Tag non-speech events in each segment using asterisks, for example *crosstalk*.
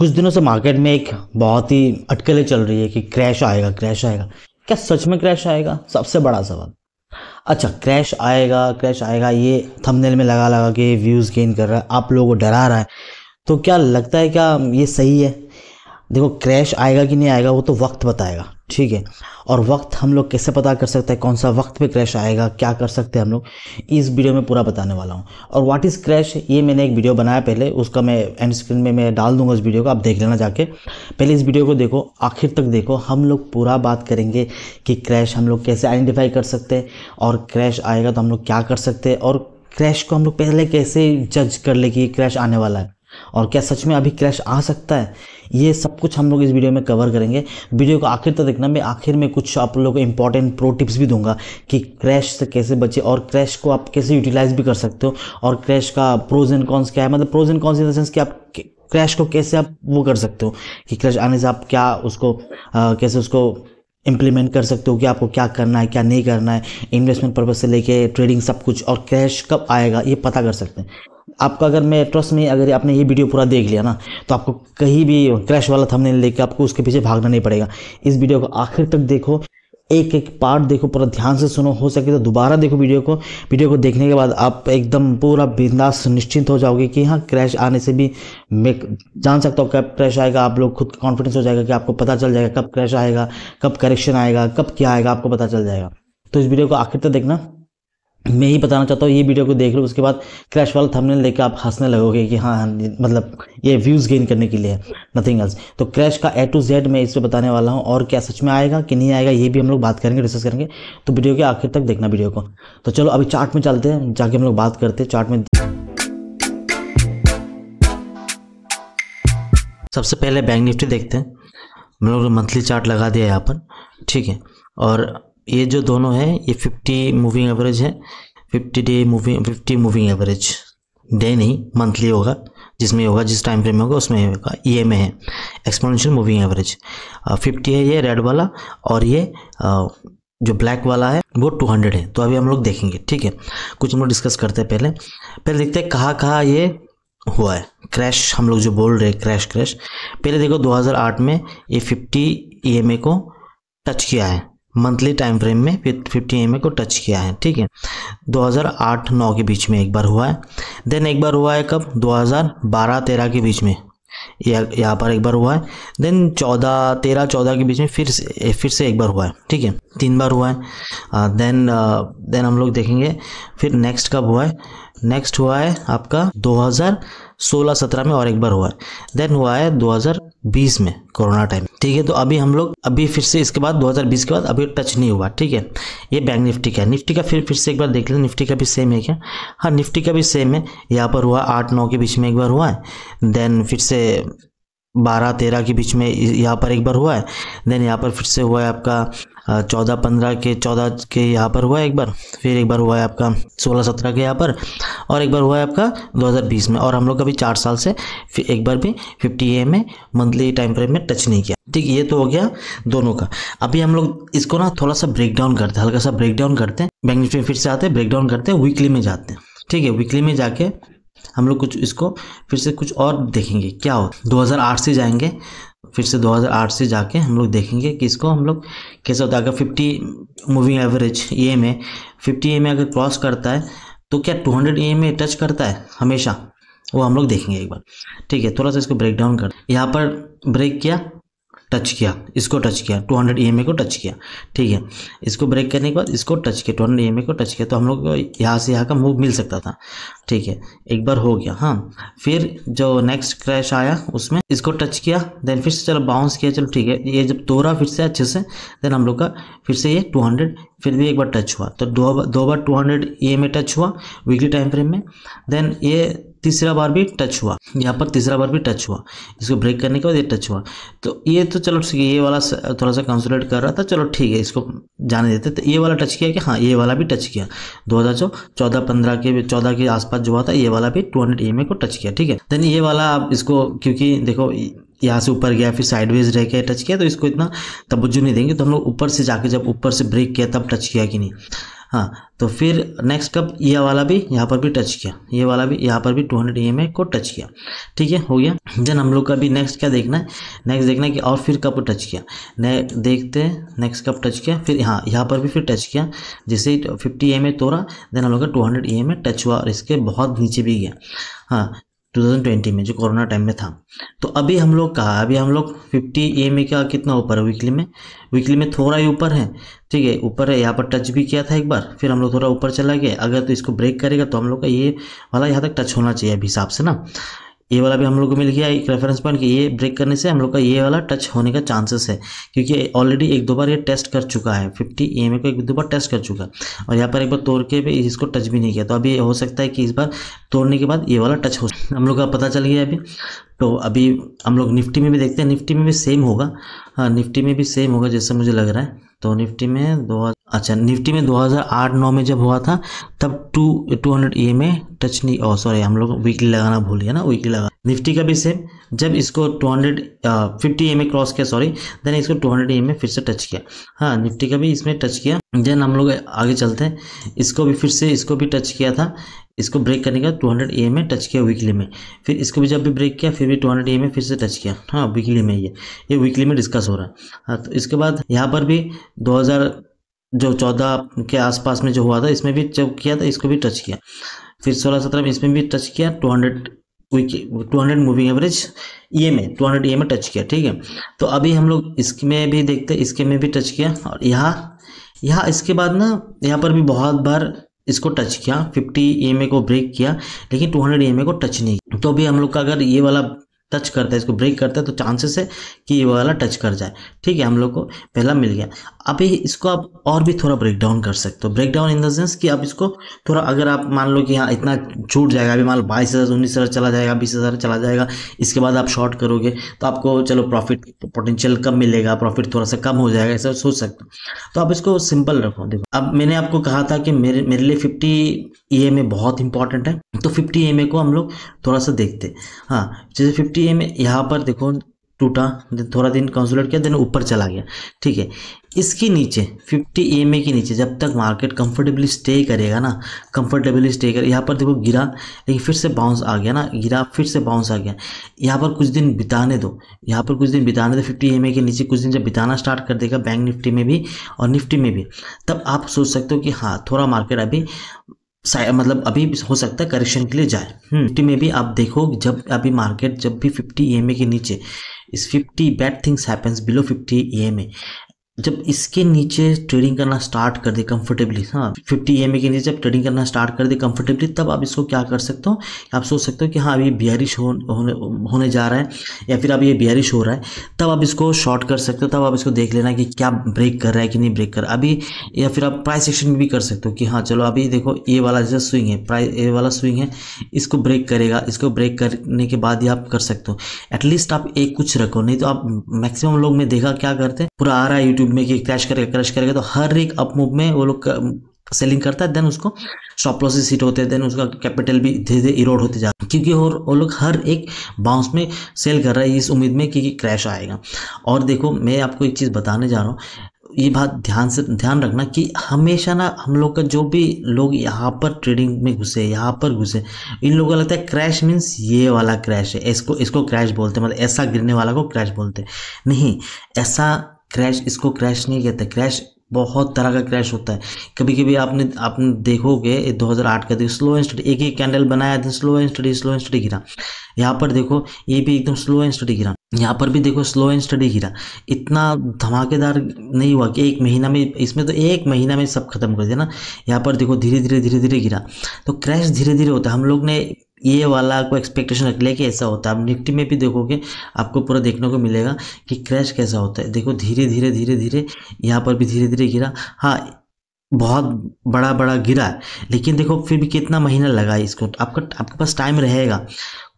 कुछ दिनों से मार्केट में एक बहुत ही अटकलें चल रही है कि क्रैश आएगा क्रैश आएगा क्या सच में क्रैश आएगा सबसे बड़ा सवाल अच्छा क्रैश आएगा क्रैश आएगा ये थंबनेल में लगा लगा के व्यूज़ गेन कर रहा है आप लोगों को डरा रहा है तो क्या लगता है क्या ये सही है देखो क्रैश आएगा कि नहीं आएगा वो तो वक्त बताएगा ठीक है और वक्त हम लोग कैसे पता कर सकते हैं कौन सा वक्त पे क्रैश आएगा क्या कर सकते हैं हम लोग इस वीडियो में पूरा बताने वाला हूँ और व्हाट इज़ क्रैश ये मैंने एक वीडियो बनाया पहले उसका मैं एंड स्क्रीन में मैं डाल दूंगा इस वीडियो को आप देख लेना जाके पहले इस वीडियो को देखो आखिर तक देखो हम लोग पूरा बात करेंगे कि क्रैश हम लोग कैसे आइडेंटिफाई कर सकते हैं और क्रैश आएगा तो हम लोग क्या कर सकते हैं और क्रैश को हम लोग पहले कैसे जज कर ले कि क्रैश आने वाला है और क्या सच में अभी क्रैश आ सकता है ये सब कुछ हम लोग इस वीडियो में कवर करेंगे वीडियो को आखिर तक देखना मैं आखिर में कुछ आप लोगों को इंपॉर्टेंट प्रो टिप्स भी दूंगा कि क्रैश से कैसे बचे और क्रैश को आप कैसे यूटिलाइज भी कर सकते हो और क्रैश का प्रोज एंड कॉन्स क्या है मतलब pros and cons in the sense कि आप क्रैश को कैसे आप वो कर सकते हो कि क्रैश आने से आप क्या उसको आ, कैसे उसको इम्प्लीमेंट कर सकते हो कि आपको क्या करना है क्या नहीं करना है इन्वेस्टमेंट पर्पज से लेके ट्रेडिंग सब कुछ और क्रैश कब आएगा ये पता कर सकते हैं आपका अगर मैं ट्रस्ट में अगर आपने ये वीडियो पूरा देख लिया ना तो आपको कहीं भी क्रैश वाला थंबनेल लेके आपको उसके पीछे भागना नहीं पड़ेगा इस वीडियो को आखिर तक देखो एक एक पार्ट देखो पूरा ध्यान से सुनो हो सके तो दोबारा देखो वीडियो को वीडियो को देखने के बाद आप एकदम पूरा बिंदास निश्चिंत हो जाओगे कि हाँ क्रैश आने से भी मैं जान सकता हूँ कब क्रैश आएगा आप लोग खुद कॉन्फिडेंस हो जाएगा कि आपको पता चल जाएगा कब क्रैश आएगा कब करेक्शन आएगा कब क्या आएगा आपको पता चल जाएगा तो इस वीडियो को आखिर तक देखना मैं ही बताना चाहता हूँ ये वीडियो को देख लो उसके बाद क्रैश वाला थंबनेल लेके आप हंसने लगोगे कि हाँ, हाँ मतलब ये व्यूज़ गेन करने के लिए नथिंग एल्स तो क्रैश का ए टू जेड मैं इस पर बताने वाला हूँ और क्या सच में आएगा कि नहीं आएगा ये भी हम लोग बात करेंगे डिस्कस करेंगे तो वीडियो के आखिर तक देखना वीडियो को तो चलो अभी चार्ट में चलते हैं जाके हम लोग बात करते हैं चार्ट में सबसे पहले बैंक निफ्टी देखते हैं हम लोग मंथली चार्ट लगा दिया यहाँ पर ठीक है और ये जो दोनों है ये फिफ्टी मूविंग एवरेज है fifty day moving fifty moving average day नहीं मंथली होगा जिसमें होगा जिस टाइम फ्रेम में होगा उसमें होगा ई में है एक्सपोनेंशियल मूविंग एवरेज फिफ्टी है ये रेड वाला और ये जो ब्लैक वाला है वो 200 है तो अभी हम लोग देखेंगे ठीक है कुछ हम लोग डिस्कस करते हैं पहले पहले देखते हैं कहाँ कहाँ ये हुआ है क्रैश हम लोग जो बोल रहे हैं क्रैश क्रैश पहले देखो 2008 में ये 50 ई को टच किया है मंथली टाइम फ्रेम में फिफ्टी एम को टच किया है ठीक है 2008-9 के बीच में एक बार हुआ है देन एक बार हुआ है कब 2012-13 के बीच में यहाँ पर एक बार हुआ है देन चौदह तेरह चौदह के बीच में फिर से फिर से एक बार हुआ है ठीक है तीन बार हुआ है देन देन हम लोग देखेंगे फिर नेक्स्ट कब हुआ है नेक्स्ट हुआ है आपका 2000 सोलह सत्रह में और एक बार हुआ है देन हुआ है 2020 में कोरोना टाइम ठीक है तो अभी हम लोग अभी फिर से इसके बाद 2020 के बाद अभी टच नहीं हुआ ठीक है ये बैंक निफ्टी का है निफ्टी का फिर फिर से एक बार देख लें निफ्टी का भी सेम है क्या हाँ निफ्टी का भी सेम है यहाँ पर हुआ आठ नौ के बीच में एक बार हुआ है देन फिर से बारह तेरह के बीच में यहाँ पर एक बार हुआ है देन यहाँ पर फिर से हुआ है आपका चौदह पंद्रह के चौदह के यहाँ पर हुआ है एक बार फिर एक बार हुआ है आपका सोलह सत्रह के यहाँ पर और एक बार हुआ है आपका दो हज़ार बीस में और हम लोग अभी चार साल से फिर एक बार भी फिफ्टी ए में मंथली टाइम फ्रेम में टच नहीं किया ठीक ये तो हो गया दोनों का अभी हम लोग इसको ना थोड़ा सा ब्रेक डाउन करते हैं हल्का सा ब्रेक डाउन करते हैं बैंक निफ्टी में फिर से आते हैं ब्रेक डाउन करते हैं वीकली में जाते हैं ठीक है वीकली में जाके हम लोग कुछ इसको फिर से कुछ और देखेंगे क्या हो 2008 से जाएंगे फिर से 2008 से जाके हम लोग देखेंगे कि इसको हम लोग कैसे होता है अगर 50 मूविंग एवरेज ए में 50 ए में अगर क्रॉस करता है तो क्या 200 ए में टच करता है हमेशा वो हम लोग देखेंगे एक बार ठीक है थोड़ा सा इसको ब्रेक डाउन कर यहाँ पर ब्रेक किया टच किया इसको टच किया 200 हंड्रेड को टच किया ठीक है इसको ब्रेक करने के बाद इसको टच किया 200 हंड्रेड को टच किया तो हम लोग को यहाँ से यहाँ का मूव मिल सकता था ठीक है एक बार हो गया हाँ फिर जो नेक्स्ट क्रैश आया उसमें इसको टच किया देन फिर से चलो बाउंस किया चलो ठीक है ये जब तोड़ा फिर से अच्छे से देन हम लोग का फिर से ये टू फिर भी एक बार टच हुआ तो दो बार दो बार टू हंड्रेड ए टच हुआ वीकली टाइम फ्रेम में देन ये तीसरा बार भी टच हुआ यहाँ पर तीसरा बार भी टच हुआ इसको ब्रेक करने के बाद ये टच हुआ तो ये तो चलो ठीक है ये वाला थोड़ा सा कंसोलेट कर रहा था चलो ठीक है इसको जाने देते तो ये वाला टच किया कि हाँ ये वाला भी टच किया दो हज़ार जो चौदह पंद्रह के चौदह के आसपास जो हुआ था ये वाला भी टू हंड्रेड को टच किया ठीक है देन ये वाला आप इसको क्योंकि देखो यहाँ से ऊपर गया फिर साइडवेज रह के टच किया तो इसको इतना तवज्जो नहीं देंगे तो हम लोग ऊपर से जाके जब ऊपर से ब्रेक किया तब टच किया कि नहीं हाँ तो फिर नेक्स्ट कब ये वाला भी यहाँ पर भी टच किया ये वाला भी यहाँ पर भी 200 हंड्रेड ई को टच किया ठीक है हो गया देन हम लोग का भी नेक्स्ट क्या देखना है नेक्स्ट देखना है कि और फिर कब टच किया ने देखते हैं नेक्स्ट कब टच किया फिर हाँ यहाँ पर भी फिर टच किया जैसे फिफ्टी एम ए तोड़ा देन हम लोग का two hundred E M A touch हुआ और इसके बहुत नीचे भी गया हाँ 2020 में जो कोरोना टाइम में था तो अभी हम लोग कहा अभी हम लोग 50 ए का कितना ऊपर है वीकली में वीकली में थोड़ा ही ऊपर है ठीक है ऊपर है यहाँ पर टच भी किया था एक बार फिर हम लोग थोड़ा ऊपर चला गया अगर तो इसको ब्रेक करेगा तो हम लोग का ये वाला यहाँ तक टच होना चाहिए अभी हिसाब से ना ये वाला भी हम लोग को मिल गया एक रेफरेंस पॉइंट कि ये ब्रेक करने से हम लोग का ये वाला टच होने का चांसेस है क्योंकि ऑलरेडी एक दो बार ये टेस्ट कर चुका है फिफ्टी एम को एक दो बार टेस्ट कर चुका है और यहाँ पर एक बार तोड़ के भी इसको टच भी नहीं किया तो अभी हो सकता है कि इस बार तोड़ने के बाद ये वाला टच हो हम लोग का पता चल गया अभी तो अभी हम लोग निफ्टी में भी देखते हैं निफ्टी में भी सेम होगा हाँ निफ्टी में भी सेम होगा जैसा मुझे लग रहा है तो निफ्टी में दो अच्छा निफ्टी में 2008-9 में जब हुआ था तब टू टू हंड्रेड ई में टच नहीं और सॉरी हम लोग वीकली लगाना भूल गया ना वीकली लगा निफ्टी का भी सेम जब इसको टू हंड्रेड फिफ्टी ए में क्रॉस किया सॉरी देन इसको टू हंड्रेड ए में फिर से टच किया हाँ निफ्टी का भी इसमें टच किया देन हम लोग आगे चलते हैं इसको भी फिर से इसको भी टच किया था इसको ब्रेक करने का 200 ए में टच किया वीकली में फिर इसको भी जब भी ब्रेक किया फिर भी 200 ए में फिर से टच किया हाँ वीकली में ये ये वीकली में डिस्कस हो रहा है हाँ तो इसके बाद यहाँ पर भी जो चौदह के आसपास में जो हुआ था इसमें भी जब किया था इसको भी टच किया फिर सोलह सत्रह में इसमें भी टच किया two hundred two hundred moving average E में टू हंड्रेड ई में टच किया ठीक है तो अभी हम लोग इसमें भी देखते इसके में भी टच किया और यहाँ यहाँ इसके बाद ना यहाँ पर भी बहुत बार इसको टच किया 50 ई e को ब्रेक किया लेकिन 200 ई e को टच नहीं तो भी हम लोग का अगर ये वाला टच करता है इसको ब्रेक करता है तो चांसेस है कि ये वाला टच कर जाए ठीक है हम लोग को पहला मिल गया अभी इसको आप और भी थोड़ा ब्रेक डाउन कर सकते हो break down in the sense कि आप इसको थोड़ा अगर आप मान लो कि हाँ इतना छूट जाएगा अभी मान लो बाईस हज़ार उन्नीस हज़ार चला जाएगा बीस हज़ार चला जाएगा इसके बाद आप शॉर्ट करोगे तो आपको चलो प्रॉफिट पोटेंशियल कम मिलेगा प्रॉफिट थोड़ा सा कम हो जाएगा ऐसा सोच सकते हो तो आप इसको सिंपल रखो देखो अब मैंने आपको कहा था कि मेरे मेरे लिए फिफ्टी ई एम ए बहुत इंपॉर्टेंट है तो फिफ्टी एम ए को हम लोग थोड़ा सा देखते हाँ जैसे फिफ्टी एम ए यहाँ पर देखो टूटा थोड़ा दिन कंसोलेट किया देन ऊपर चला गया ठीक है इसके नीचे 50 एम ए के नीचे जब तक मार्केट कंफर्टेबली स्टे करेगा ना कंफर्टेबली स्टे कर यहाँ पर देखो गिरा लेकिन फिर से बाउंस आ गया ना गिरा फिर से बाउंस आ गया यहाँ पर कुछ दिन बिताने दो यहाँ पर कुछ दिन बिताने दो 50 एम ए के नीचे कुछ दिन जब बिताना स्टार्ट कर देगा बैंक निफ्टी में भी और निफ्टी में भी तब आप सोच सकते हो कि हाँ थोड़ा मार्केट अभी मतलब अभी हो सकता है करेक्शन के लिए जाए फिफ्टी हम्म। में भी आप देखो जब अभी मार्केट जब भी फिफ्टी ई के नीचे इस fifty bad things happens below fifty E जब इसके नीचे ट्रेडिंग करना स्टार्ट कर दे कंफर्टेबली हाँ फिफ्टी एम के नीचे जब ट्रेडिंग करना स्टार्ट कर दे कंफर्टेबली तब आप इसको क्या कर सकते हो आप सोच सकते हो कि हाँ अभी बिहारिश हो, होने होने जा रहा है या फिर अब ये बिहारिश हो रहा है तब आप इसको शॉर्ट कर सकते हो तब आप इसको देख लेना कि क्या ब्रेक कर रहा है कि नहीं ब्रेक कर अभी या फिर आप प्राइस एक्शन भी कर सकते हो कि हाँ चलो अभी देखो ये वाला जैसे स्विंग है प्राइस ए वाला स्विंग है इसको ब्रेक करेगा इसको ब्रेक करने के बाद ही आप कर सकते हो एटलीस्ट आप एक कुछ रखो नहीं तो आप मैक्सिमम लोग में देखा क्या करते हैं पूरा आ रहा है ट्यूब में कि क्रैश करेगा क्रैश करेगा तो हर एक अप मूव में वो लोग सेलिंग करता है देन उसको स्टॉप लॉसेस हिट होते हैं देन उसका कैपिटल भी धीरे धीरे इरोड होते जाता है क्योंकि और वो लोग हर एक बाउंस में सेल कर रहा है इस उम्मीद में कि क्रैश आएगा और देखो मैं आपको एक चीज़ बताने जा रहा हूँ ये बात ध्यान से ध्यान रखना कि हमेशा ना हम लोग का जो भी लोग यहाँ पर ट्रेडिंग में घुसे यहाँ पर घुसे इन लोगों को लगता है क्रैश मीन्स ये वाला क्रैश है इसको इसको क्रैश बोलते हैं मतलब ऐसा गिरने वाला को क्रैश बोलते हैं नहीं ऐसा क्रैश इसको क्रैश नहीं कहते क्रैश बहुत तरह का क्रैश होता है कभी कभी आपने आपने देखोगे 2008 का देखो स्लो एंड स्टडी एक ही कैंडल बनाया था slow and steady slow and steady गिरा यहाँ पर देखो ये भी एकदम स्लो एंड स्टडी गिरा यहाँ पर भी देखो स्लो एंड स्टडी गिरा इतना धमाकेदार नहीं हुआ कि एक महीना में इसमें तो एक महीना में सब खत्म कर दिया ना यहाँ पर देखो धीरे धीरे धीरे धीरे गिरा तो क्रैश धीरे धीरे होता है हम लोग ने ये वाला आपको एक्सपेक्टेशन रख लिया कि ऐसा होता है आप निफ्टी में भी देखोगे आपको पूरा देखने को मिलेगा कि क्रैश कैसा होता है देखो धीरे धीरे धीरे धीरे यहाँ पर भी धीरे धीरे गिरा हाँ बहुत बड़ा बड़ा गिरा लेकिन देखो फिर भी कितना महीना लगा इसको आपका आपके पास टाइम रहेगा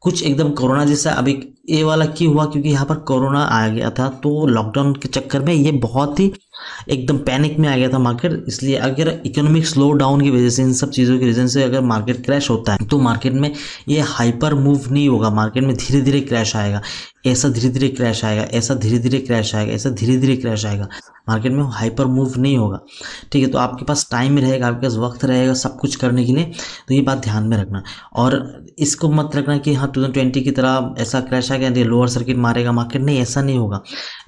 कुछ एकदम कोरोना जैसा अभी ये वाला क्यों हुआ क्योंकि यहाँ पर कोरोना आ गया था तो लॉकडाउन के चक्कर में ये बहुत ही एकदम पैनिक में आ गया था मार्केट इसलिए अगर इकोनॉमिक स्लो डाउन की वजह से इन सब चीज़ों की रीज़न से अगर मार्केट क्रैश होता है तो मार्केट में ये हाइपर मूव नहीं होगा मार्केट में धीरे धीरे क्रैश आएगा ऐसा धीरे धीरे क्रैश आएगा ऐसा धीरे धीरे क्रैश आएगा ऐसा धीरे धीरे क्रैश आएगा मार्केट में हाइपर मूव नहीं होगा ठीक है तो आपके पास टाइम रहेगा आपके पास वक्त रहेगा सब कुछ करने के लिए तो ये बात ध्यान में रखना और इसको मत रखना कि हाँ टू की तरह ऐसा क्रैश आ गया लोअर सर्किट मारेगा मार्केट नहीं ऐसा नहीं होगा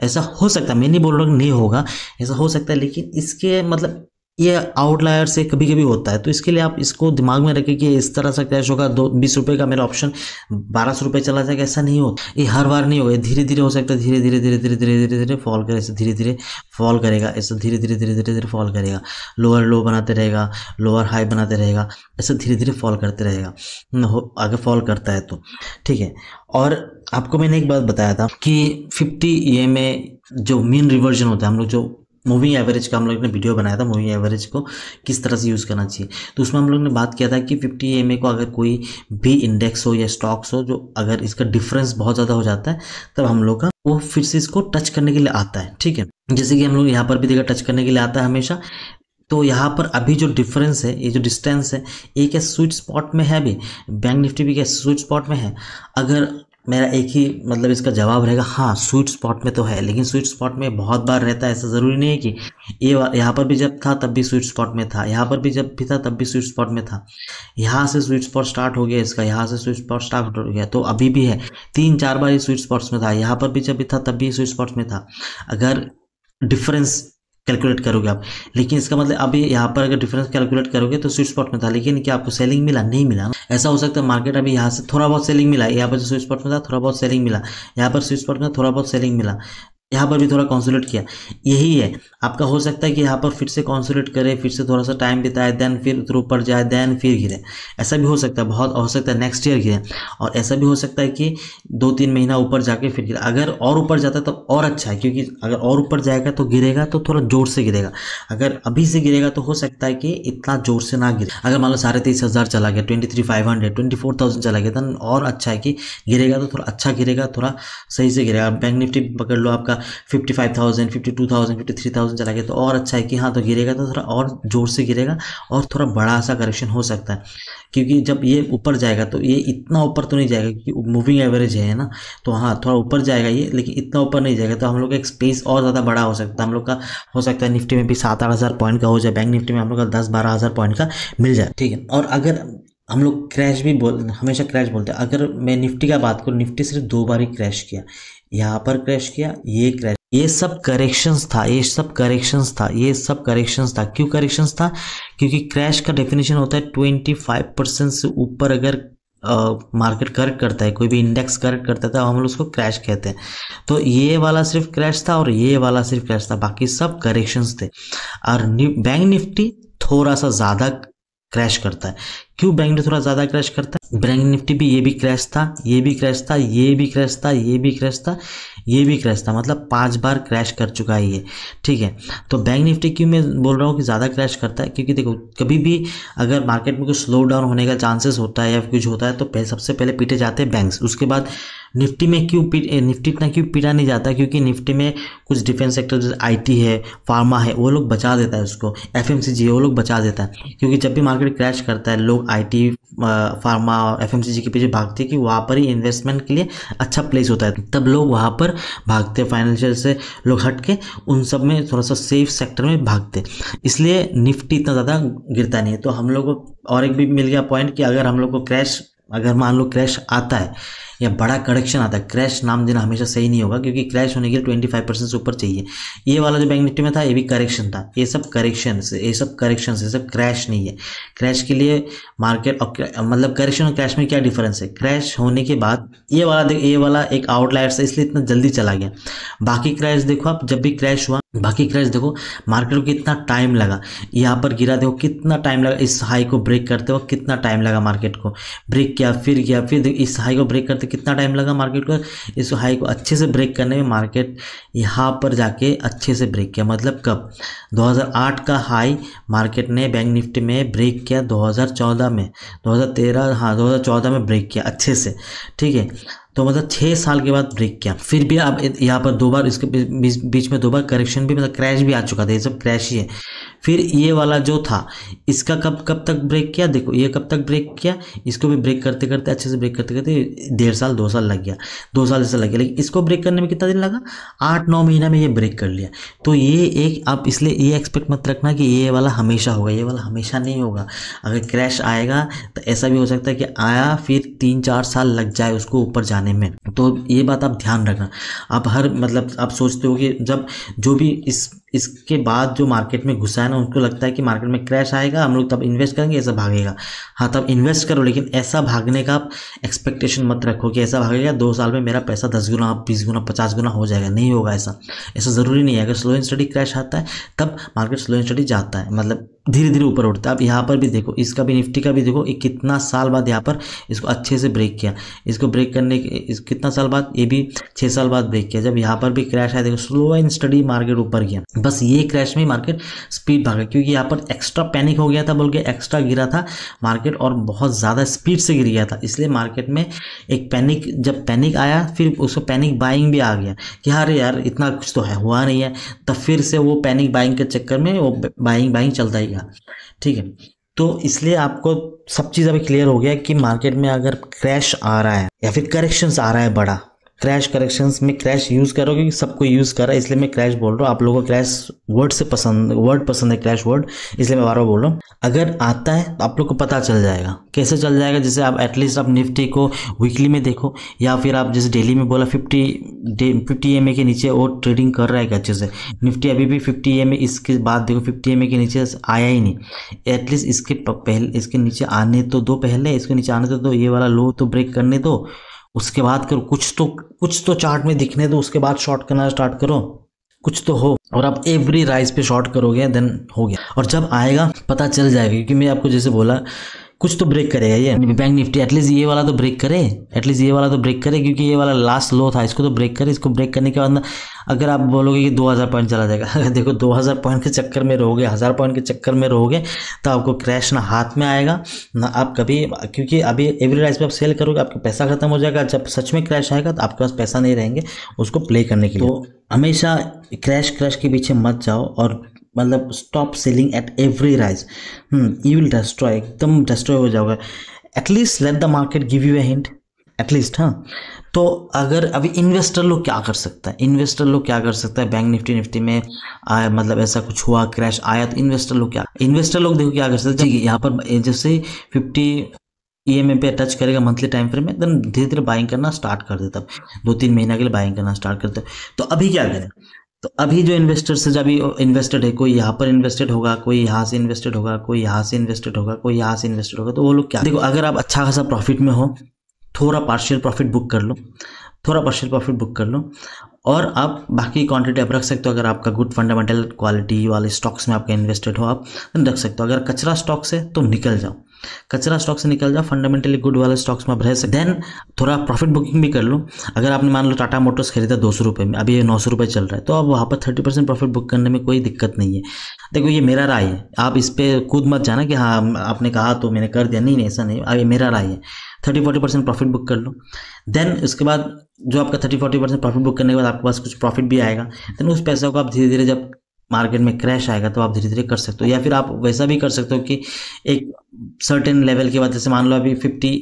ऐसा हो सकता मैं नहीं बोल रहा नहीं होगा ऐसा हो सकता है लेकिन इसके मतलब ये आउटलायर से कभी कभी होता है तो इसके लिए आप इसको दिमाग में रखें कि इस तरह से कैश होगा दो बीस रुपये का मेरा ऑप्शन बारह सौ रुपये चला जाएगा ऐसा नहीं हो ये हर बार नहीं होगा धीरे धीरे हो सकता है धीरे धीरे धीरे धीरे धीरे धीरे धीरे फॉल करे धीरे धीरे फॉल करेगा ऐसा धीरे धीरे धीरे धीरे धीरे फॉल करेगा लोअर लो बनाते रहेगा लोअर हाई बनाते रहेगा ऐसा धीरे धीरे फॉल करते रहेगा हो आगे फॉल करता है तो ठीक है और आपको मैंने एक बात बताया था कि फिफ्टी ई एम जो मीन रिवर्जन होता है हम लोग जो मूविंग एवरेज का हम लोग ने वीडियो बनाया था मूविंग एवरेज को किस तरह से यूज़ करना चाहिए तो उसमें हम लोग ने बात किया था कि 50 एम को अगर कोई भी इंडेक्स हो या स्टॉक्स हो जो अगर इसका डिफरेंस बहुत ज़्यादा हो जाता है तब हम लोग का वो फिर से इसको टच करने के लिए आता है ठीक है जैसे कि हम लोग यहाँ पर भी देखा टच करने के लिए आता है हमेशा तो यहाँ पर अभी जो डिफरेंस है ये जो डिस्टेंस है ये क्या स्वीट स्पॉट में है अभी बैंक निफ्टी भी क्या स्वीट स्पॉट में है अगर मेरा एक ही मतलब इसका जवाब रहेगा हाँ स्वीट स्पॉट में तो है लेकिन स्वीट स्पॉट में बहुत बार रहता है ऐसा ज़रूरी नहीं है कि ये यहाँ पर भी जब था तब भी स्वीट स्पॉट में था यहाँ पर भी जब भी था तब भी स्वीट स्पॉट में था यहाँ से स्वीट स्पॉट स्टार्ट हो गया इसका यहाँ से स्वीट स्पॉट स्टार्ट हो गया तो अभी भी है तीन चार बार ये स्वीट स्पॉट्स में था यहाँ पर भी जब भी था तब भी स्वीट स्पॉट में था अगर डिफरेंस कैलकुलेट करोगे आप लेकिन इसका मतलब अभी यहाँ पर अगर डिफरेंस कैलकुलेट करोगे तो स्वीट स्पॉट में था लेकिन क्या आपको सेलिंग मिला नहीं मिला ऐसा हो सकता है मार्केट अभी यहाँ से थोड़ा बहुत सेलिंग मिला यहाँ पर जो स्वीट स्पॉट में था थोड़ा बहुत सेलिंग मिला यहाँ पर स्वीट स्पॉट में थोड़ा बहुत सेलिंग मिला यहाँ पर भी थोड़ा कॉन्सोलेट किया यही है आपका हो सकता है कि यहाँ पर फिर से कॉन्सोलेट करे फिर से थोड़ा सा टाइम बिताए देन फिर उधर ऊपर जाए देन फिर गिरे ऐसा भी हो सकता है बहुत हो सकता है नेक्स्ट ईयर गिरे और ऐसा भी हो सकता है कि दो तीन महीना ऊपर जाके फिर गिरे अगर और ऊपर जाता है तो और अच्छा है क्योंकि अगर और ऊपर जाएगा तो गिरेगा तो थोड़ा जोर से गिरेगा अगर अभी से गिरेगा तो हो सकता है कि इतना जोर से ना गिरे अगर मान लो साढ़े तेईस हज़ार चला गया twenty three five hundred twenty four thousand चला गया तो और अच्छा है कि गिरेगा तो थोड़ा अच्छा गिरेगा थोड़ा सही से गिरेगा बैंक निफ्टी पकड़ लो आपका fifty five thousand fifty two thousand fifty three thousand चला गया तो और अच्छा है कि हाँ तो गिरेगा तो थोड़ा और जोर से गिरेगा और थोड़ा बड़ा सा करेक्शन हो सकता है क्योंकि जब ये ऊपर जाएगा तो ये इतना ऊपर तो नहीं जाएगा क्योंकि मूविंग एवरेज है ना तो हाँ थोड़ा ऊपर जाएगा ये लेकिन इतना ऊपर नहीं जाएगा तो हम लोग का एक स्पेस और ज़्यादा बड़ा हो सकता है हम लोग का हो सकता है निफ्टी में भी सात आठ हज़ार पॉइंट का हो जाए बैंक निफ्टी में हम लोग का दस बारह हज़ार पॉइंट का मिल जाए ठीक है और अगर हम लोग क्रैश भी बोल हमेशा क्रैश बोलते हैं अगर मैं निफ्टी का बात करूँ निफ्टी सिर्फ दो बार ही क्रैश किया यहाँ पर क्रैश किया ये क्रैश ये सब करेक्शंस था ये सब करेक्शंस था ये सब करेक्शंस था क्यों करेक्शंस था क्योंकि क्रैश का डेफिनेशन होता है ट्वेंटी फाइव परसेंट से ऊपर अगर मार्केट करेक्ट करता है कोई भी इंडेक्स करेक्ट करता है तो हम लोग उसको क्रैश कहते हैं तो ये वाला सिर्फ क्रैश था और ये वाला सिर्फ क्रैश था बाकी सब करेक्शंस थे और बैंक निफ्टी थोड़ा सा ज़्यादा क्रैश करता है क्यों बैंक निफ्टी थोड़ा ज़्यादा क्रैश करता है बैंक निफ्टी भी ये भी क्रैश था ये भी क्रैश था ये भी क्रैश था ये भी क्रैश था ये भी क्रैश था मतलब पांच बार क्रैश कर चुका है ये ठीक है तो बैंक निफ्टी क्यों मैं बोल रहा हूँ कि ज़्यादा क्रैश करता है क्योंकि देखो कभी भी अगर मार्केट में कुछ स्लो डाउन होने का चांसेस होता है या कुछ होता है तो सबसे पहले पीटे जाते हैं बैंक उसके बाद निफ्टी में क्यों निफ्टी इतना क्यों पीड़ा नहीं जाता क्योंकि निफ्टी में कुछ डिफेंस सेक्टर जैसे आईटी है फार्मा है वो लोग बचा देता है उसको एफएमसीजी है वो लोग बचा देता है क्योंकि जब भी मार्केट क्रैश करता है लोग आईटी फार्मा एफ के पीछे भागते हैं कि वहाँ पर ही इन्वेस्टमेंट के लिए अच्छा प्लेस होता है तब लोग वहाँ पर भागते हैं फाइनेंशियल से लोग हट के उन सब में थोड़ा सा सेफ सेक्टर में भागते इसलिए निफ्टी इतना ज़्यादा गिरता नहीं है तो हम लोग को और एक भी मिल गया पॉइंट कि अगर हम लोग को क्रैश अगर मान लो क्रैश आता है या बड़ा करेक्शन आता है क्रैश नाम देना हमेशा सही नहीं होगा क्योंकि क्रैश होने के लिए ट्वेंटी फाइव परसेंट से ऊपर चाहिए ये वाला जो बैंक निफ्टी में था ये भी करेक्शन था ये सब करेक्शन ये सब करेक्शन ये सब क्रैश नहीं है क्रैश के लिए मार्केट मतलब करेक्शन और क्रैश में क्या डिफरेंस है क्रैश होने के बाद ये वाला देख ये वाला एक आउटलाइट है इसलिए इतना जल्दी चला गया बाकी क्रैश देखो आप जब भी क्रैश हुआ बाकी क्रैश देखो मार्केट को कितना टाइम लगा यहाँ पर गिरा देखो कितना टाइम लगा इस हाई को ब्रेक करते वक्त कितना टाइम लगा मार्केट को ब्रेक किया फिर गया फिर इस हाई को ब्रेक करते तो कितना टाइम लगा मार्केट को इस हाई को अच्छे से ब्रेक करने में मार्केट यहाँ पर जाके अच्छे से ब्रेक किया मतलब कब 2008 का हाई मार्केट ने बैंक निफ्टी में ब्रेक किया 2014 में 2013 हाँ 2014 में ब्रेक किया अच्छे से ठीक है तो मतलब छः साल के बाद ब्रेक किया फिर भी अब यहाँ पर दो बार इसके बीच में दो बार करेक्शन भी मतलब क्रैश भी आ चुका था ये सब क्रैश ही है फिर ये वाला जो था इसका कब कब तक ब्रेक किया देखो ये कब तक ब्रेक किया इसको भी ब्रेक करते करते अच्छे से ब्रेक करते करते डेढ़ साल दो साल लग गया दो साल ऐसा लग गया लेकिन इसको ब्रेक करने में कितना दिन लगा आठ नौ महीना में ये ब्रेक कर लिया तो ये एक आप इसलिए ये एक्सपेक्ट मत रखना कि ये वाला हमेशा होगा ये वाला हमेशा नहीं होगा अगर क्रैश आएगा तो ऐसा भी हो सकता है कि आया फिर तीन चार साल लग जाए उसको ऊपर जाने बनाने में तो ये बात आप ध्यान रखना आप हर मतलब आप सोचते हो कि जब जो भी इस इसके बाद जो मार्केट में घुसा है ना उनको लगता है कि मार्केट में क्रैश आएगा हम लोग तब इन्वेस्ट करेंगे ऐसा भागेगा हाँ तब इन्वेस्ट करो लेकिन ऐसा भागने का आप एक्सपेक्टेशन मत रखो कि ऐसा भागेगा दो साल में मेरा पैसा दस गुना बीस गुना पचास गुना हो जाएगा नहीं होगा ऐसा ऐसा ज़रूरी नहीं है अगर स्लो एंड स्टडी क्रैश आता है तब मार्केट स्लो एंड स्टडी जाता है मतलब धीरे धीरे ऊपर उठता है अब यहाँ पर भी देखो इसका भी निफ्टी का भी देखो एक कितना साल बाद यहाँ पर इसको अच्छे से ब्रेक किया इसको ब्रेक करने के इस कितना साल बाद ये भी छः साल बाद ब्रेक किया जब यहाँ पर भी क्रैश आया देखो स्लो एंड स्टडी मार्केट ऊपर गया बस ये क्रैश में मार्केट स्पीड भागा क्योंकि यहाँ पर एक्स्ट्रा पैनिक हो गया था बोल के एक्स्ट्रा गिरा था मार्केट और बहुत ज़्यादा स्पीड से गिर गया था इसलिए मार्केट में एक पैनिक जब पैनिक आया फिर उसको पैनिक बाइंग भी आ गया कि हाँ, अरे यार इतना कुछ तो है हुआ नहीं है तब फिर से वो पैनिक बाइंग के चक्कर में वो बाइंग बाइंग चलता ही गया ठीक है तो इसलिए आपको सब चीज़ अभी क्लियर हो गया कि मार्केट में अगर क्रैश आ रहा है या फिर करेक्शंस आ रहा है बड़ा क्रैश करेक्शंस में क्रैश यूज़ करो क्योंकि सबको यूज़ कर रहा है इसलिए मैं क्रैश बोल रहा हूँ आप लोगों को क्रैश वर्ड से पसंद वर्ड पसंद है क्रैश वर्ड इसलिए मैं बार बार बोल रहा हूँ अगर आता है तो आप लोग को पता चल जाएगा कैसे चल जाएगा जैसे आप एटलीस्ट आप निफ्टी को वीकली में देखो या फिर आप जैसे डेली में बोला फिफ्टी फिफ्टी एम के नीचे वो ट्रेडिंग कर रहा है अच्छे से निफ्टी अभी भी फिफ्टी एम इसके बाद देखो फिफ्टी एम के नीचे आया ही नहीं एटलीस्ट इसके पहले इसके नीचे आने तो दो पहले इसके नीचे आने तो दो ये वाला लो तो ब्रेक करने दो उसके बाद करो कुछ तो कुछ तो चार्ट में दिखने दो उसके बाद शॉर्ट करना स्टार्ट करो कुछ तो हो और आप एवरी राइज पे शॉर्ट करोगे देन हो गया और जब आएगा पता चल जाएगा क्योंकि मैं आपको जैसे बोला कुछ तो ब्रेक करेगा ये बैंक निफ्टी एटलीस्ट ये वाला तो ब्रेक करे एटलीस्ट ये वाला तो ब्रेक करे क्योंकि ये वाला लास्ट लो था इसको तो ब्रेक करे इसको ब्रेक करने के बाद ना अगर आप बोलोगे कि 2000 पॉइंट चला जाएगा *laughs* अगर देखो 2000 पॉइंट के चक्कर में रहोगे हज़ार पॉइंट के चक्कर में रहोगे तो आपको क्रैश ना हाथ में आएगा ना आप कभी क्योंकि अभी एवरी राइस पर आप सेल करोगे आपका पैसा खत्म हो जाएगा जब सच में क्रैश आएगा तो आपके पास पैसा नहीं रहेंगे उसको प्ले करने के लिए तो हमेशा क्रैश क्रैश के पीछे मत जाओ और मतलब stop selling at every rise you will destroy एकदम डिस्ट्रॉय हो जाओगे at least let the market give you a hint at least हाँ तो अगर अभी इन्वेस्टर लोग क्या कर सकता है इन्वेस्टर लोग क्या कर सकता है बैंक निफ्टी निफ्टी में आया मतलब ऐसा कुछ हुआ क्रैश आया तो इन्वेस्टर लोग क्या इन्वेस्टर लोग देखो क्या कर सकते हैं यहाँ पर जैसे फिफ्टी ई एम पे टच करेगा मंथली टाइम फ्रेम में देन धीरे धीरे बाइंग करना स्टार्ट कर देता दो तीन महीना के लिए बाइंग करना स्टार्ट करते तो अभी क्या करें तो अभी जो इन्वेस्टर्स जब इन्वेस्टेड है कोई यहाँ पर इन्वेस्टेड होगा कोई यहाँ से इन्वेस्टेड होगा कोई यहाँ से इन्वेस्टेड होगा कोई यहाँ से इन्वेस्टेड होगा तो वो लोग क्या देखो अगर आप अच्छा खासा प्रॉफिट में हो थोड़ा पार्शियल प्रॉफिट बुक कर लो थोड़ा पार्शियल प्रॉफिट बुक कर लो और आप बाकी क्वांटिटी आप रख सकते हो अगर आपका गुड फंडामेंटल क्वालिटी वाले स्टॉक्स में आपका इन्वेस्टेड हो आप तो रख सकते हो अगर कचरा स्टॉक्स है तो निकल जाओ कचरा स्टॉक से निकल जाओ फंडामेंटली गुड वाले स्टॉक्स में आप रह सकते देन थोड़ा प्रॉफिट बुकिंग भी कर लो अगर आपने मान लो टाटा मोटर्स खरीदा दो सौ में अभी ये नौ सौ चल रहा है तो अब वहाँ पर थर्टी परसेंट प्रॉफिट बुक करने में कोई दिक्कत नहीं है देखो ये मेरा राय है आप इस पर कूद मत जाना कि हाँ आपने कहा तो मैंने कर दिया नहीं नहीं ऐसा नहीं अब ये मेरा राय है thirty forty percent profit book कर लो देन उसके बाद जो आपका thirty forty percent profit book करने के बाद आपके पास कुछ प्रॉफिट भी आएगा देन उस पैसा को आप धीरे धीरे जब मार्केट में क्रैश आएगा तो आप धीरे धीरे कर सकते हो या फिर आप वैसा भी कर सकते हो कि एक सर्टेन लेवल के बाद जैसे मान लो अभी फिफ्टी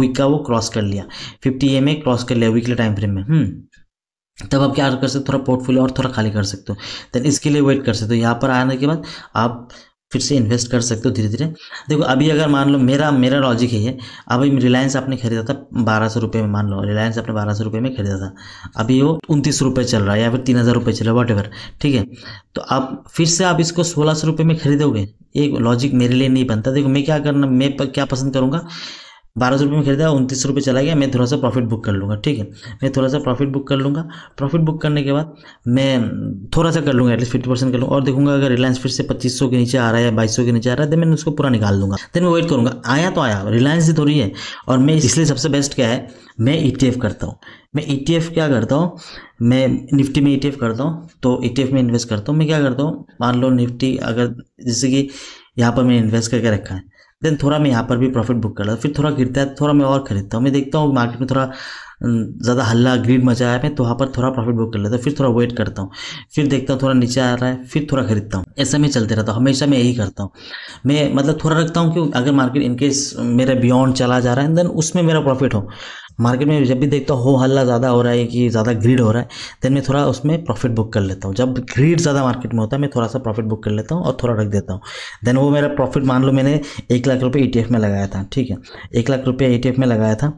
वीक का वो क्रॉस कर लिया फिफ्टी ए में क्रॉस कर लिया वीकली टाइम फ्रेम में हम्म तब आप क्या कर सकते हो थोड़ा पोर्टफोलियो और थोड़ा खाली कर सकते हो देन इसके लिए वेट कर सकते हो यहाँ पर आने के बाद आप फिर से इन्वेस्ट कर सकते हो धीरे धीरे देखो अभी अगर मान लो मेरा मेरा लॉजिक है ये अभी रिलायंस आपने खरीदा था बारह सौ रुपये में मान लो रिलायंस आपने बारह सौ रुपये में खरीदा था अभी वो उनतीस रुपये चल रहा है या फिर तीन हज़ार रुपये चल रहा है वॉट ठीक है तो आप फिर से आप इसको सोलह सौ रुपये में खरीदोगे एक लॉजिक मेरे लिए नहीं बनता देखो मैं क्या करना मैं क्या पसंद करूँगा बारह सौ रुपये में खरीदा उनतीस सौ रुपये चला गया मैं थोड़ा सा प्रॉफिट बुक कर लूँगा ठीक है मैं थोड़ा सा प्रॉफिट बुक कर लूँगा प्रॉफिट बुक करने के बाद मैं थोड़ा सा कर लूँगा एटलीस्ट फिफ्टी परसेंट कर लूँगा और देखूँगा अगर रिलायंस फिर से पच्चीस सौ के नीचे आ रहा है या बाईस सौ के नीचे आ रहा है तो मैं उसको पूरा निकाल दूँगा देन मैं वेट करूँगा आया तो आया रिलायंस ही थोड़ी है और मैं इसलिए सबसे बेस्ट क्या है मैं ई e करता हूँ मैं ई e क्या करता हूँ मैं निफ्टी में ई e करता हूँ तो ई में इन्वेस्ट करता हूँ मैं क्या करता हूँ मान लो निफ्टी अगर जैसे कि यहाँ पर मैंने इन्वेस्ट करके रखा है देन थोड़ा मैं यहाँ पर भी प्रॉफिट बुक कर लेता फिर थोड़ा गिरता है थोड़ा मैं और खरीदता हूँ मैं देखता हूँ मार्केट में थोड़ा ज़्यादा हल्ला ग्रीड मचा है मैं तो वहाँ पर थोड़ा प्रॉफिट बुक कर लेता हूँ फिर थोड़ा वेट करता हूँ फिर देखता हूँ थोड़ा नीचे आ रहा है फिर थोड़ा खरीदता हूँ ऐसा मैं चलते रहता हूँ हमेशा मैं यही करता हूँ मैं मतलब थोड़ा रखता हूँ कि अगर मार्केट इनकेस मेरा बियॉन्ड चला जा रहा है देन उसमें मेरा प्रॉफिट हो मार्केट में जब भी देखता हूँ हो हल्ला ज़्यादा हो रहा है कि ज़्यादा ग्रीड हो रहा है देन मैं थोड़ा उसमें प्रॉफिट बुक कर लेता हूँ जब ग्रीड ज़्यादा मार्केट में होता है मैं थोड़ा सा प्रॉफिट बुक कर लेता हूँ और थोड़ा रख देता हूँ देन वो मेरा प्रॉफिट मान लो मैंने एक लाख रुपये ई e में लगाया था ठीक है एक लाख रुपये ई e में लगाया था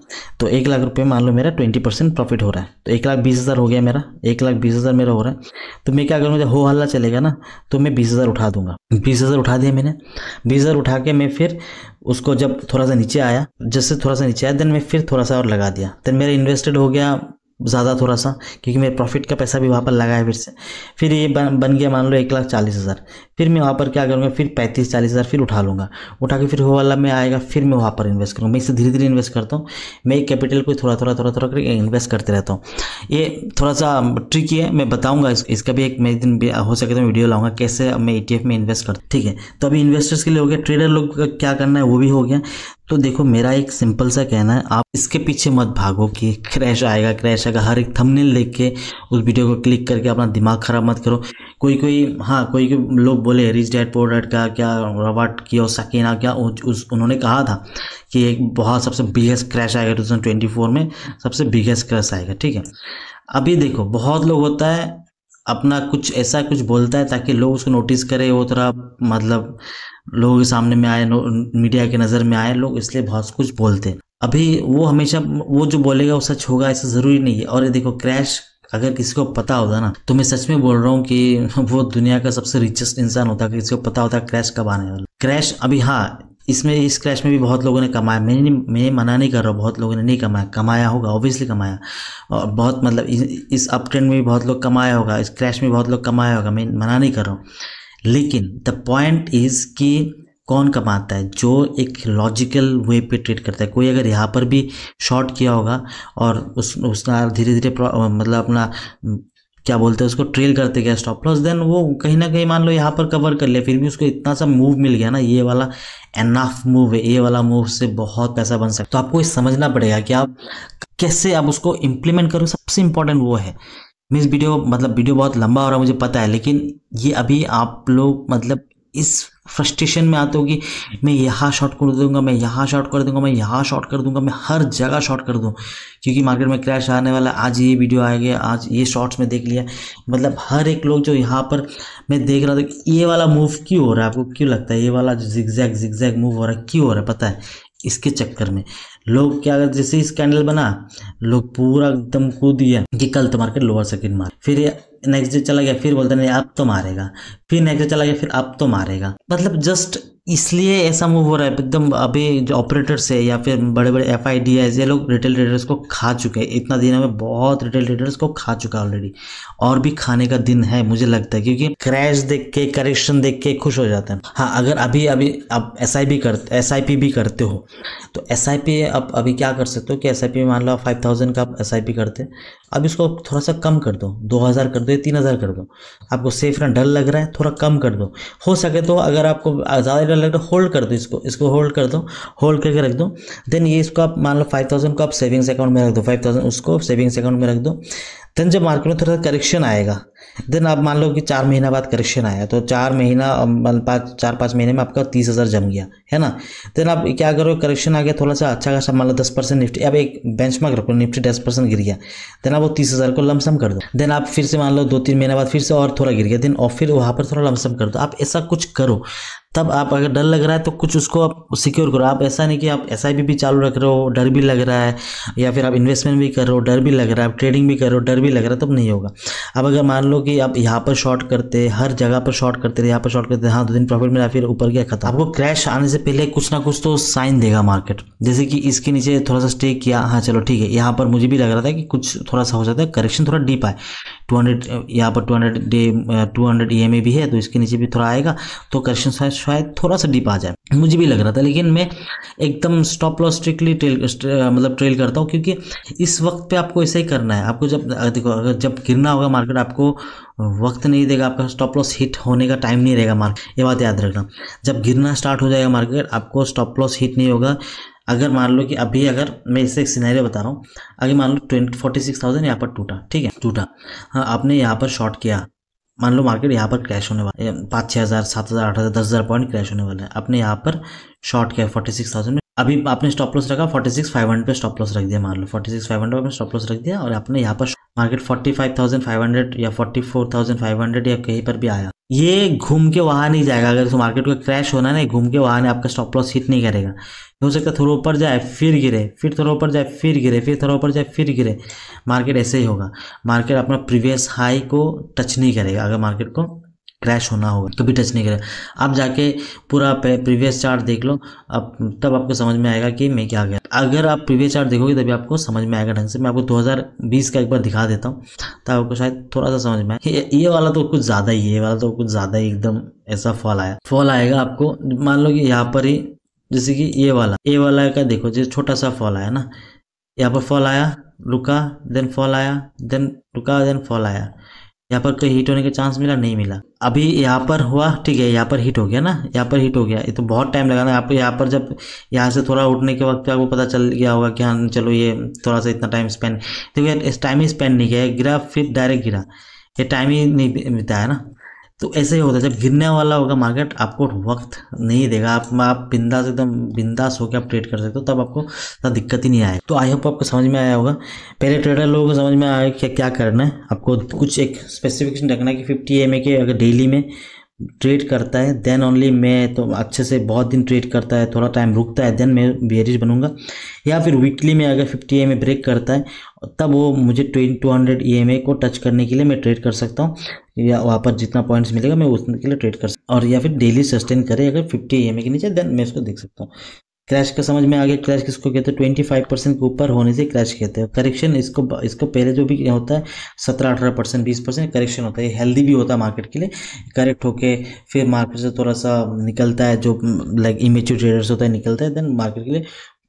तो एक लाख रुपये मान लो मेरा ट्वेंटी प्रॉफिट हो रहा है तो एक लाख बीस हज़ार हो गया मेरा एक लाख बीस हज़ार मेरा हो रहा है तो मैं क्या करूँ जब हो हल्ला चलेगा ना तो मैं बीस हज़ार उठा दूंगा बीस हज़ार उठा दिया मैंने बीस हज़ार उठा के मैं फिर उसको जब थोड़ा सा नीचे आया जैसे थोड़ा सा नीचे आया देन मैं फिर थोड़ा सा और लगा दिया देन मेरा इन्वेस्टेड हो गया ज़्यादा थोड़ा सा क्योंकि मेरे प्रॉफिट का पैसा भी वहाँ पर लगा है फिर से फिर ये बन बन गया मान लो एक लाख चालीस हज़ार फिर मैं वहाँ पर क्या करूँगा फिर पैंतीस चालीस हज़ार फिर उठा लूँगा उठा के फिर वो वाला मैं आएगा फिर मैं वहाँ पर इन्वेस्ट करूँगा मैं इसे धीरे धीरे इन्वेस्ट करता हूँ मैं कैपिटल को थोड़ा थोड़ा थोड़ा थोड़ा करके इन्वेस्ट करते रहता हूँ ये थोड़ा सा ट्रिक है मैं बताऊँगा इसका भी एक मेरे दिन हो सके तो वीडियो लाऊँगा कैसे मैं ई e में इन्वेस्ट करता ठीक है तो अभी इन्वेस्टर्स के लिए हो गया ट्रेडर लोग का क्या करना है वो भी हो गया तो देखो मेरा एक सिंपल सा कहना है आप इसके पीछे मत भागो कि क्रैश आएगा क्रैश भाषा का हर एक थंबनेल देख के उस वीडियो को क्लिक करके अपना दिमाग ख़राब मत करो कोई कोई हाँ कोई कोई लोग बोले रिच डैड पोर डैड का क्या रॉबर्ट की और सकीना क्या उस उन्होंने कहा था कि एक बहुत सबसे बिगेस्ट क्रैश आएगा टू ट्वेंटी फोर में सबसे बिगेस्ट क्रैश आएगा ठीक है अभी देखो बहुत लोग होता है अपना कुछ ऐसा कुछ बोलता है ताकि लोग उसको नोटिस करें वो थोड़ा मतलब लोगों के सामने में आए मीडिया के नज़र में आए लोग इसलिए बहुत कुछ बोलते हैं अभी वो हमेशा वो जो बोलेगा वो सच होगा ऐसा ज़रूरी नहीं है और ये देखो क्रैश अगर किसी को पता होता ना तो मैं सच में बोल रहा हूँ कि *laughs* वो दुनिया का सबसे रिचेस्ट इंसान होता किसी को पता होता क्रैश कब आने वाला क्रैश अभी हाँ इसमें इस क्रैश में भी बहुत लोगों ने कमाया मैं मैं मना नहीं कर रहा बहुत लोगों ने नहीं कमाया कमाया होगा ऑब्वियसली कमाया और बहुत मतलब इस अप ट्रेंड में भी बहुत लोग कमाया होगा इस क्रैश में बहुत लोग कमाया होगा मैं मना नहीं कर रहा हूँ लेकिन द पॉइंट इज़ कि कौन कमाता है जो एक लॉजिकल वे पे ट्रेड करता है कोई अगर यहाँ पर भी शॉर्ट किया होगा और उस उसका धीरे धीरे मतलब अपना क्या बोलते हैं उसको ट्रेल करते गया स्टॉप लॉस देन वो कहीं ना कहीं मान लो यहाँ पर कवर कर लिया फिर भी उसको इतना सा मूव मिल गया ना ये वाला एनाफ मूव है ये वाला मूव से बहुत पैसा बन सकता है तो आपको ये समझना पड़ेगा कि आप कैसे आप उसको इम्प्लीमेंट करो सबसे इम्पोर्टेंट वो है मीन्स वीडियो मतलब वीडियो बहुत लंबा हो रहा है मुझे पता है लेकिन ये अभी आप लोग मतलब इस फ्रस्ट्रेशन में आते हो कि मैं यहाँ शॉर्ट कर दूंगा मैं यहाँ शॉर्ट कर दूंगा मैं यहाँ शॉर्ट कर दूंगा मैं हर जगह शॉर्ट कर दूँ क्योंकि मार्केट में क्रैश आने वाला आज ये वीडियो आ गया आज ये शॉर्ट्स में देख लिया मतलब हर एक लोग जो यहाँ पर मैं देख रहा था ये वाला मूव क्यों हो रहा है आपको क्यों लगता है ये वाला जिक्जैक जिक्जैक मूव हो रहा है क्यों हो रहा है पता है इसके चक्कर में लोग क्या अगर जैसे इस कैंडल बना लोग पूरा एकदम कूद दिया कि कल तो मार्केट लोअर सेकंड मार फिर नेक्स्ट डे चला गया फिर बोलता नहीं अब तो मारेगा फिर नेक्स्ट डे चला गया फिर अब तो मारेगा मतलब जस्ट इसलिए ऐसा मूव हो रहा है एकदम अभी जो ऑपरेटर्स है या फिर बड़े बड़े एफ आई डी ये लोग रिटेल ट्रेडर्स को खा चुके हैं इतना दिन हमें बहुत रिटेल ट्रेडर्स को खा चुका है ऑलरेडी और भी खाने का दिन है मुझे लगता है क्योंकि क्रैश देख के करेक्शन देख के खुश हो जाते हैं हाँ अगर अभी अभी आप एस आई पी करते एस आई पी भी करते हो तो एस आई पी आप अभी क्या कर सकते हो कि एस आई पी मान लो फाइव थाउजेंड का आप एस आई पी करते अब इसको थोड़ा सा कम कर दो दो हज़ार कर दो या तीन हज़ार कर दो आपको सेफ ना डर लग रहा है थोड़ा कम कर दो हो सके तो अगर आपको ज़्यादा डर लग रहा है होल्ड कर दो इसको इसको होल्ड कर दो होल्ड करके रख दो देन ये इसको आप मान लो फाइव थाउजेंड को आप सेविंग्स अकाउंट में रख दो फाइव थाउजेंड उसको सेविंग्स अकाउंट में रख दो देन जब मार्केट में थोड़ा सा करेक्शन आएगा देन आप मान लो कि चार महीना बाद करेक्शन आया तो चार महीना मतलब पाँच चार पाँच महीने में आपका तीस हज़ार जम गया है ना देन आप क्या करो करेक्शन आ गया थोड़ा सा अच्छा खासा मान लो दस परसेंट निफ्टी अब एक बेंच मार्क रखो निफ्टी दस परसेंट गिर गया देन आप वो तीस हज़ार को लमसम कर दो देन आप फिर से मान लो दो तीन महीने बाद फिर से और थोड़ा गिर गया देन और फिर वहाँ पर थोड़ा लमसम कर दो आप ऐसा कुछ करो तब आप अगर डर लग रहा है तो कुछ उसको आप सिक्योर करो आप ऐसा नहीं कि आप एस भी चालू रख रहे हो डर भी लग रहा है या फिर आप इन्वेस्टमेंट भी कर रहे हो डर भी लग रहा है आप ट्रेडिंग भी कर रहे हो डर भी लग रहा है तब नहीं होगा अब अगर मान लो कि आप यहाँ पर शॉर्ट करते हर जगह पर शॉर्ट करते यहाँ पर शॉर्ट करते हाँ दो दिन प्रॉफिट मिला फिर ऊपर गया खत्म आपको क्रैश आने से पहले कुछ ना कुछ तो साइन देगा मार्केट जैसे कि इसके नीचे थोड़ा सा स्टे किया हाँ चलो ठीक है यहाँ पर मुझे भी लग रहा था कि कुछ थोड़ा सा हो जाता है करेक्शन थोड़ा डीप आए टू हंड्रेड यहाँ पर two hundred day two hundred E e भी है तो इसके नीचे भी थोड़ा आएगा तो करेक्शन शायद थोड़ा सा डीप आ जाए मुझे भी लग रहा था लेकिन मैं एकदम स्टॉप लॉस स्ट्रिक्टली ट्रेल मतलब ट्रेल करता हूँ क्योंकि इस वक्त पे आपको ऐसा ही करना है आपको जब देखो अगर जब गिरना होगा मार्केट आपको वक्त नहीं देगा आपका स्टॉप लॉस हिट होने का टाइम नहीं रहेगा मार्केट ये बात याद रखना जब गिरना स्टार्ट हो जाएगा मार्केट आपको स्टॉप लॉस हिट नहीं होगा अगर मान लो कि अभी अगर मैं इसे एक सीनारी बता रहा हूँ अगर मान लो ट्वेंटी फोर्टी सिक्स थाउजेंड यहाँ पर टूटा ठीक है टूटा हाँ आपने यहाँ पर शॉर्ट किया मान लो मार्केट यहाँ पर क्रैश होने वाला है पाँच छः हज़ार सात हज़ार आठ हज़ार दस हज़ार पॉइंट क्रैश होने वाला है आपने यहाँ पर शॉर्ट किया फोर्टी सिक्स थाउजेंड में अभी आपने स्टॉप लॉस रखा फोर्टी सिक्स फाइव हंड्रेड पर स्टॉप लॉस रख दिया मान लो फोर्टी सिक्स फाइव हंड्रेड में स्टॉप लॉस रख दिया और आपने यहाँ पर मार्केट 45,500 या 44,500 या कहीं पर भी आया ये घूम के वहां नहीं जाएगा अगर तो मार्केट को क्रैश होना नहीं घूम के वहाँ नहीं आपका स्टॉप लॉस हिट नहीं करेगा हो सकता है थोड़ा ऊपर जाए फिर गिरे फिर थोड़ा ऊपर जाए फिर गिरे फिर थोड़ा ऊपर जाए फिर गिरे मार्केट ऐसे ही होगा मार्केट अपना प्रीवियस हाई को टच नहीं करेगा अगर मार्केट को क्रैश होना होगा कभी तो टच नहीं करें आप जाके पूरा प्रीवियस चार्ट देख लो अब तब आपको समझ में आएगा कि मैं क्या गया अगर आप प्रीवियस चार्ट देखोगे तभी आपको समझ में आएगा ढंग से मैं आपको 2020 का एक बार दिखा देता हूँ तो आपको शायद थोड़ा सा समझ में आए ये वाला तो कुछ ज़्यादा ही है ये वाला तो कुछ ज़्यादा ही एकदम ऐसा फॉल आया फॉल आएगा आपको मान लो कि यहाँ पर ही जैसे कि ये वाला ये वाला का देखो जो छोटा सा फॉल आया ना यहाँ पर फॉल आया रुका देन फॉल आया देन रुका देन फॉल आया यहाँ पर कोई हिट होने का चांस मिला नहीं मिला अभी यहाँ पर हुआ ठीक है यहाँ पर हिट हो गया ना यहाँ पर हिट हो गया ये तो बहुत टाइम लगा ना आप यहाँ पर जब यहाँ से थोड़ा उठने के वक्त आपको पता चल गया होगा कि हाँ चलो ये थोड़ा सा इतना टाइम स्पेंड देखो यार टाइम ही स्पेंड नहीं किया गिरा फिर डायरेक्ट गिरा ये टाइम ही नहीं बिताया ना तो ऐसे ही होता है जब गिरने वाला होगा मार्केट आपको वक्त नहीं देगा आप आप बिंदास एकदम बिंदास होकर आप ट्रेड कर सकते हो तब आपको ज़्यादा दिक्कत ही नहीं आएगी तो आई होप आपको समझ में आया होगा पहले ट्रेडर लोगों को समझ में आया कि क्या करना है आपको कुछ एक स्पेसिफिकेशन रखना है कि फिफ्टी एम के अगर डेली में ट्रेड करता है देन ओनली मैं तो अच्छे से बहुत दिन ट्रेड करता है थोड़ा टाइम रुकता है देन मैं बेरिज बनूंगा या फिर वीकली में अगर फिफ्टी ए ब्रेक करता है तब वो मुझे twenty two hundred E M A को टच करने के लिए मैं ट्रेड कर सकता हूँ या वहाँ पर जितना पॉइंट्स मिलेगा मैं उतने के लिए ट्रेड कर सकता और या फिर डेली सस्टेन करे अगर फिफ्टी ई के नीचे देन मैं इसको देख सकता हूँ क्रैश का समझ में आ गया क्रैश किसको कहते हैं ट्वेंटी फाइव परसेंट के ऊपर होने से क्रैश कहते हैं करेक्शन इसको इसको पहले जो भी होता है सत्रह अठारह परसेंट बीस परसेंट करेक्शन होता है ये हेल्दी भी होता है मार्केट के लिए करेक्ट होके फिर मार्केट से थोड़ा सा निकलता है जो लाइक इमेच्योर ट्रेडर्स होता है निकलता है देन मार्केट के लिए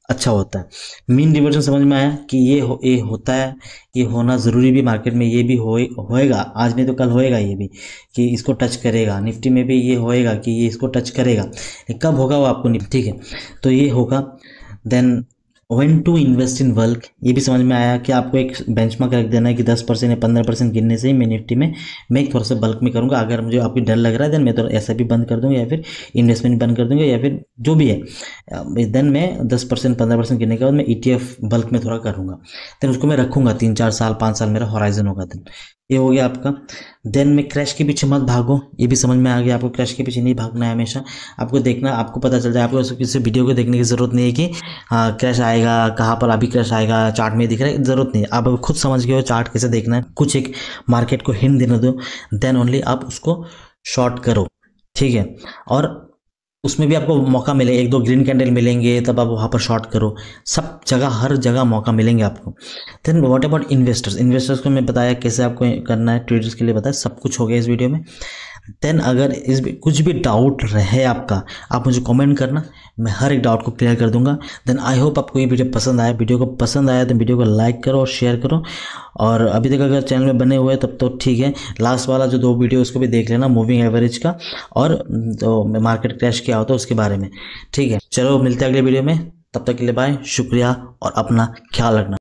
अच्छा होता है मीन रिवर्जन समझ में आया कि ये हो ये होता है ये होना ज़रूरी भी मार्केट में ये भी हो, होएगा आज नहीं तो कल होएगा ये भी कि इसको टच करेगा निफ्टी में भी ये होएगा कि ये इसको टच करेगा कब होगा वो आपको ठीक है तो ये होगा then when to invest in work ये भी समझ में आया कि आपको एक बेंच मार्क रख देना है कि दस परसेंट या पंद्रह परसेंट गिरने से ही मैं निफ्टी में मैं थोड़ा सा बल्क में करूँगा अगर मुझे आपकी डर लग रहा है देन मैं थोड़ा ऐसा भी बंद कर दूँगा या फिर इन्वेस्टमेंट बंद कर दूँगा या फिर जो भी है देन मैं दस परसेंट पंद्रह परसेंट गिरने के बाद मैं ई e बल्क में थोड़ा करूँगा देन उसको मैं रखूँगा तीन चार साल पाँच साल मेरा हॉराइजन होगा देन ये हो गया आपका देन में क्रैश के पीछे मत भागो ये भी समझ में आ गया आपको क्रैश के पीछे नहीं भागना है हमेशा आपको देखना आपको पता चल जाए आपको किसी वीडियो को देखने की ज़रूरत नहीं है कि क्रैश हाँ, आएगा कहाँ पर अभी क्रैश आएगा चार्ट में दिख रहा है ज़रूरत नहीं आप खुद समझ गए हो चार्ट कैसे देखना है कुछ एक मार्केट को हिंट देने दो देन ओनली आप उसको शॉर्ट करो ठीक है और उसमें भी आपको मौका मिले एक दो ग्रीन कैंडल मिलेंगे तब आप वहाँ पर शॉर्ट करो सब जगह हर जगह मौका मिलेंगे आपको then what about investors investors को मैं बताया कैसे आपको करना है ट्रेडर्स के लिए बताया सब कुछ हो गया इस वीडियो में देन अगर इस कुछ भी डाउट रहे आपका आप मुझे कमेंट करना मैं हर एक डाउट को क्लियर कर दूंगा देन आई होप आपको ये वीडियो पसंद आया वीडियो को पसंद आया तो वीडियो को लाइक करो और शेयर करो और अभी तक अगर चैनल में बने हुए तब तो ठीक है लास्ट वाला जो दो वीडियो उसको भी देख लेना मूविंग एवरेज का और तो मार्केट क्रैश किया होता है उसके बारे में ठीक है चलो मिलते हैं अगले वीडियो में तब तक के लिए बाय शुक्रिया और अपना ख्याल रखना